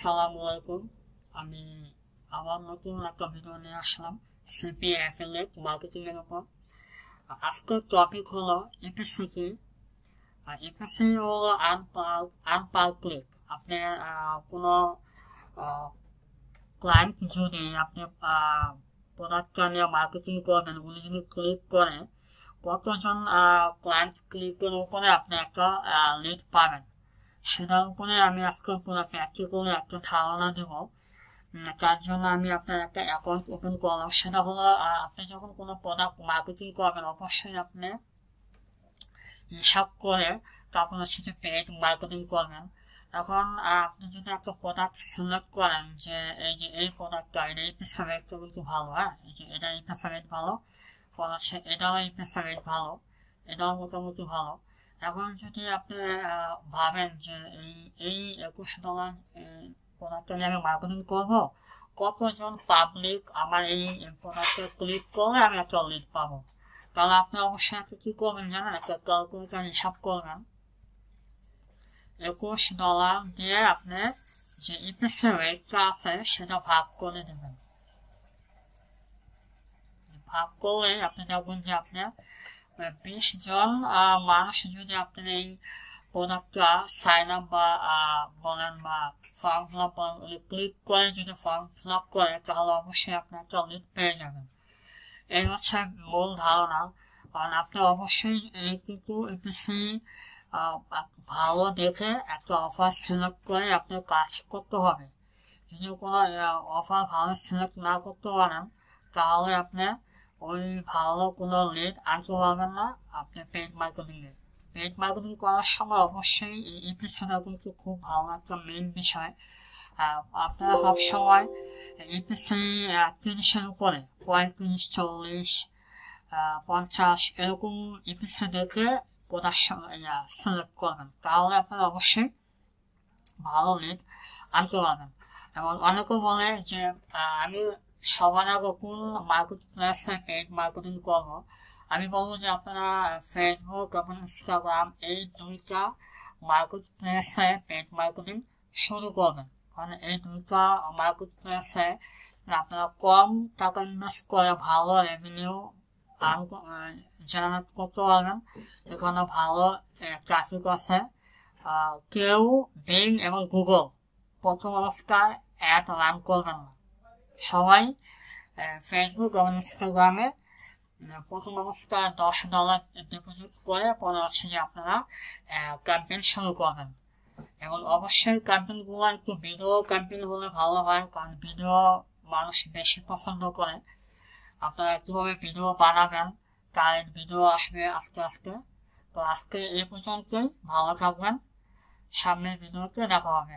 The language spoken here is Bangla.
সালাম আলাইকুম আমি আমার নতুন একটা ভিডিও নিয়ে আসলাম সিপি অ্যাফিলেট মার্কেটিংয়ের উপর আজকের টপিক হলো এপিসি কি এপিসি হলো আনপার আনপার ক্লিক আপনি কোনো ক্লায়েন্ট যদি আপনি প্রোডাক্টটা নিয়ে মার্কেটিং করবেন উনি যদি ক্লিক করে কতজন ক্লায়েন্ট ক্লিকের উপরে আপনি একটা লিড পাবেন সেটার উপরে আমি আজকে পুরো করে একটা ধারণা দেব তার জন্য আমি আপনার একটা অ্যাকাউন্ট ওপেন করলাম সেটা হলো আপনি যখন কোনো প্রোডাক্ট মার্কেটিং করবেন অবশ্যই আপনি হিসাব করে তারপর যে পেড মার্কেটিং করবেন এখন আপনি যদি একটা প্রোডাক্ট সিলেক্ট করেন যে এই যে এই প্রোডাক্টটা এটা এই পেশা রেটটা কিন্তু ভালো হ্যাঁ এই যে এটা এই পেশা রেট ভালো পরে হচ্ছে এটাও এই পেশা রেট ভালো এটাও মোটামুটি ভালো এখন যদি আপনি ভাবেন যে এই এই একুশ ডলার প্রোডাক্টটা নিয়ে আমি মার্কেটিং করবো কতজন পাবলিক আমার এই প্রোডাক্টে ক্লিক করলে আমি একটা লিড পাবো তাহলে আপনি অবশ্যই একটা কী করবেন জানেন একটা ক্যালকুলেটার হিসাব করবেন একুশ ডলার দিয়ে আপনি যে ইপিসি রেটটা আছে সেটা ভাগ করে দেবেন ভাগ করলে আপনি দেখবেন যে আপনার বিশ জন মানুষ যদি আপনি এই একটা সাইন আপ বা বলেন বা ফর্ম ফিল আপ ক্লিক করে যদি ফর্ম ফিল আপ করে তাহলে অবশ্যই আপনি একটা লিড পেয়ে যাবেন এই হচ্ছে মূল ধারণা কারণ আপনি অবশ্যই এইটুকু এপিসি ভালো দেখে একটা অফার সিলেক্ট করে আপনার কাজ করতে হবে যদি কোনো অফার ভালো সিলেক্ট না করতে পারেন তাহলে আপনি ওই ভালো কোনো লিড আর কেউ পাবেন না আপনি পেড এ পেড মার্কেটিং করার সময় অবশ্যই এই পিছনে কিন্তু খুব ভালো একটা মেইন বিষয় আপনারা সবসময় এপিসি তিরিশের উপরে পঁয়ত্রিশ চল্লিশ পঞ্চাশ এরকম এপিসি দেখে প্রোডাকশন সিলেক্ট করবেন তাহলে আপনারা অবশ্যই ভালো লিড আনতে পারবেন এবং অনেকে বলে যে আমি সমানা বকুল মার্কেট মার্কেটিং কর্ম আমি বলবো যে আপনারা ফেসবুক এবং ইনস্টাগ্রাম এই দুইটা মার্কেট প্লেসে মার্কেটিং শুরু করবেন কারণ এই দুইটা মার্কেট প্লেসে আপনারা কম টাকা ইনভেস্ট করে ভালো রেভিনিউ জেনারেট করতে পারবেন এখানে ভালো ট্রাফিক আছে কেউ বিং এবং গুগল প্রথম অবস্থায় অ্যাড রান করবেন না সবাই ফেসবুক এবং ইনস্টাগ্রামে প্রথম অবস্থায় দশ ডলার ডিপোজিট করে পরে হচ্ছে যে আপনারা ক্যাম্পেন শুরু করবেন এবং অবশ্যই ক্যাম্পেনগুলো একটু ভিডিও ক্যাম্পেন হলে ভালো হয় কারণ ভিডিও মানুষ বেশি পছন্দ করে আপনারা কীভাবে ভিডিও বানাবেন কারেন্ট ভিডিও আসবে আস্তে আস্তে তো আজকে এ পর্যন্তই ভালো থাকবেন সামনের ভিডিওতে দেখা হবে